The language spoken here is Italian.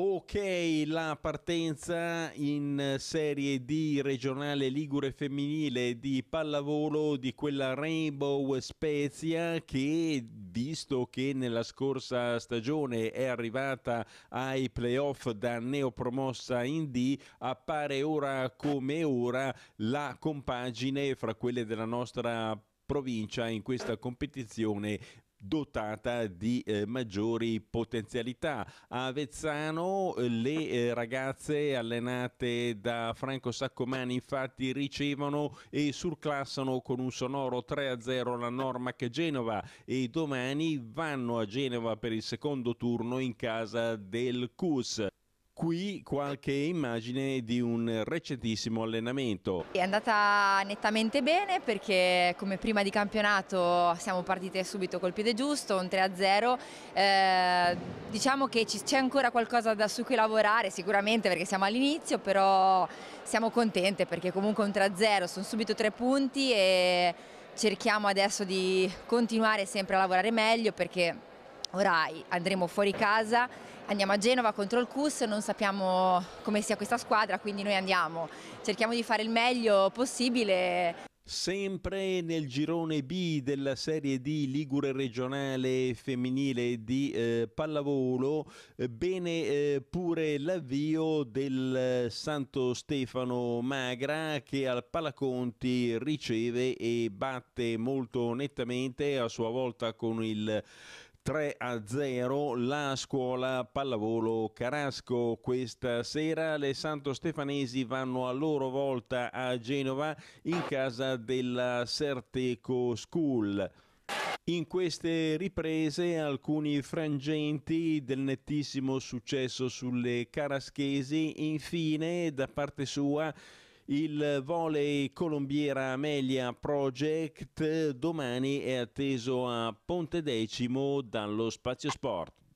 Ok, la partenza in Serie D regionale Ligure femminile di pallavolo di quella Rainbow Spezia che, visto che nella scorsa stagione è arrivata ai playoff da neopromossa in D, appare ora come ora la compagine fra quelle della nostra provincia in questa competizione dotata di eh, maggiori potenzialità. A Avezzano eh, le eh, ragazze allenate da Franco Saccomani infatti ricevono e surclassano con un sonoro 3-0 la Normac Genova e domani vanno a Genova per il secondo turno in casa del CUS. Qui qualche immagine di un recentissimo allenamento. È andata nettamente bene perché come prima di campionato siamo partite subito col piede giusto, un 3-0. Eh, diciamo che c'è ancora qualcosa da su cui lavorare sicuramente perché siamo all'inizio, però siamo contente perché comunque un 3-0 sono subito tre punti e cerchiamo adesso di continuare sempre a lavorare meglio perché Ora andremo fuori casa, andiamo a Genova contro il CUS, non sappiamo come sia questa squadra, quindi noi andiamo, cerchiamo di fare il meglio possibile. Sempre nel girone B della Serie di Ligure regionale femminile di eh, pallavolo, eh, bene eh, pure l'avvio del eh, Santo Stefano Magra che al Palaconti riceve e batte molto nettamente a sua volta con il 3 a 0 la scuola pallavolo Carasco. Questa sera le Santo Stefanesi vanno a loro volta a Genova in casa della Serteco School. In queste riprese alcuni frangenti del nettissimo successo sulle caraschesi, infine da parte sua il volley Colombiera Amelia Project domani è atteso a Ponte Decimo dallo Spazio Sport.